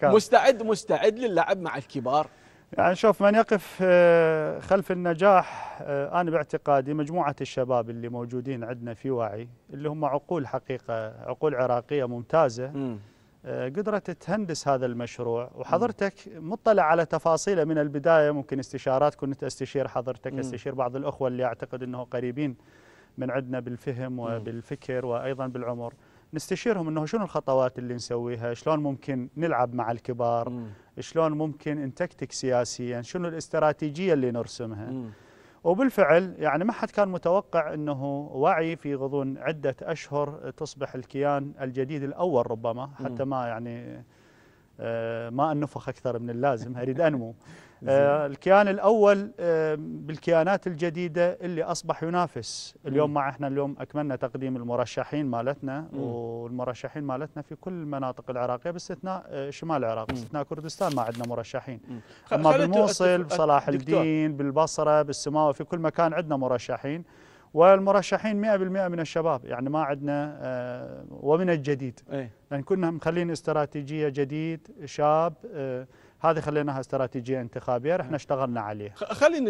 كان. مستعد مستعد للعب مع الكبار يعني شوف من يقف آه، خلف النجاح آه، انا باعتقادي مجموعه الشباب اللي موجودين عندنا في وعي اللي هم عقول حقيقه عقول عراقيه ممتازه م. آه، قدرت تهندس هذا المشروع وحضرتك مطلع على تفاصيله من البدايه ممكن استشارات كنت استشير حضرتك استشير بعض الاخوه اللي اعتقد انه قريبين من عندنا بالفهم وبالفكر وايضا بالعمر نستشيرهم انه شنو الخطوات اللي نسويها شلون ممكن نلعب مع الكبار مم. شلون ممكن نتكتك سياسيا يعني شنو الاستراتيجيه اللي نرسمها مم. وبالفعل يعني ما حد كان متوقع انه وعي في غضون عده اشهر تصبح الكيان الجديد الاول ربما حتى ما يعني آه، ما انفخ اكثر من اللازم اريد انمو آه، الكيان الاول آه، بالكيانات الجديده اللي اصبح ينافس اليوم مع احنا اليوم اكملنا تقديم المرشحين مالتنا والمرشحين مالتنا في كل المناطق العراقيه باستثناء آه، شمال العراق باستثناء كردستان ما عندنا مرشحين اما بالموصل بصلاح الدين بالبصره بالسماوه في كل مكان عندنا مرشحين والمرشحين 100% من الشباب يعني ما عندنا ومن الجديد إيه. لان كنا مخلين استراتيجيه جديد شاب هذه خليناها استراتيجيه انتخابيه احنا اشتغلنا عليها خلينا